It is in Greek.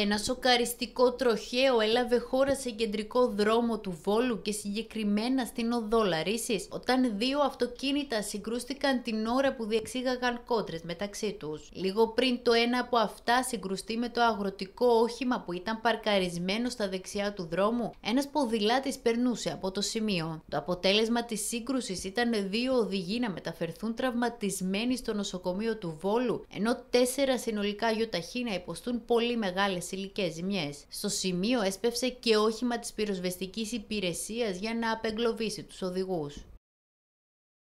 Ένα σοκαριστικό τροχαίο έλαβε χώρα σε κεντρικό δρόμο του Βόλου και συγκεκριμένα στην οδό Λαρίσης, όταν δύο αυτοκίνητα συγκρούστηκαν την ώρα που διεξήγαγαν κόντρες μεταξύ τους. Λίγο πριν το ένα από αυτά συγκρουστεί με το αγροτικό όχημα που ήταν παρκαρισμένο στα δεξιά του δρόμου, ένας ποδηλάτης περνούσε από το σημείο. Το αποτέλεσμα της σύγκρουσης ήταν δύο οδηγοί να μεταφερθούν τραυματισμένοι στο νοσοκομείο του Βόλου, ενώ τέσσερα συνολικά γιοταχή να υποστούν πολύ μεγάλες υλικές ζημιές. Στο σημείο έσπευσε και όχημα της πυροσβεστικής υπηρεσίας για να απεγκλωβίσει τους οδηγούς.